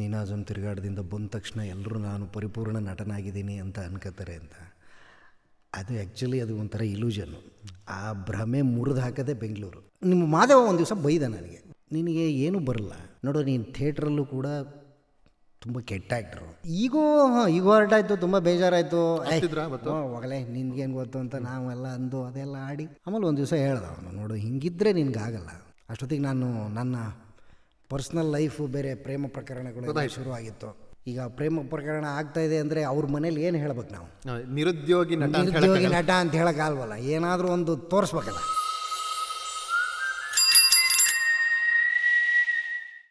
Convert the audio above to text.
ನೀನಾಜಂ ತಿರುಗಾಡದಿಂದ ಬಂದ ತಕ್ಷಣ ಎಲ್ಲರೂ ನಾನು ಪರಿಪೂರ್ಣ ನಟನಾಗಿದ್ದೀನಿ ಅಂತ ಅನ್ಕೋತಾರೆ ಅಂತ ಅದು ಆ್ಯಕ್ಚುಲಿ ಅದು ಒಂಥರ ಇಲ್ಯೂಷನ್ನು ಆ ಭ್ರಮೆ ಮುರಿದು ಹಾಕೋದೇ ಬೆಂಗಳೂರು ನಿಮ್ಮ ಮಾಧವ ಒಂದು ದಿವಸ ಬೈದ ನನಗೆ ನಿನಗೆ ಏನೂ ಬರಲ್ಲ ನೋಡು ನೀನು ಥಿಯೇಟ್ರಲ್ಲೂ ಕೂಡ ತುಂಬ ಕೆಟ್ಟ ಆ್ಯಕ್ಟ್ರು ಈಗೂ ಹಾಂ ಈಗೂ ಹೊರಟಾಯ್ತು ತುಂಬ ಬೇಜಾರಾಯಿತು ನಿನ್ಗೆ ನಿನ್ಗೇನು ಗೊತ್ತು ಅಂತ ನಾವೆಲ್ಲ ಅಂದು ಅದೆಲ್ಲ ಆಡಿ ಆಮೇಲೆ ಒಂದು ದಿವಸ ಹೇಳ್ದ ಅವನು ನೋಡು ಹಿಂಗಿದ್ರೆ ನಿನಗಾಗಲ್ಲ ಅಷ್ಟೊತ್ತಿಗೆ ನಾನು ನನ್ನ ಪರ್ಸ್ನಲ್ ಲೈಫು ಬೇರೆ ಪ್ರೇಮ ಪ್ರಕರಣಗಳು ಶುರು ಆಗಿತ್ತು ಈಗ ಪ್ರೇಮ ಪ್ರಕರಣ ಆಗ್ತಾ ಇದೆ ಅಂದರೆ ಅವ್ರ ಮನೇಲಿ ಏನು ಹೇಳ್ಬೇಕು ನಾವು ನಿರುದ್ಯೋಗಿ ನಿರುದ್ಯೋಗಿ ನಟ ಅಂತ ಹೇಳೋಕ್ಕಾಗಲ್ವಲ್ಲ ಏನಾದರೂ ಒಂದು ತೋರಿಸ್ಬೇಕಲ್ಲ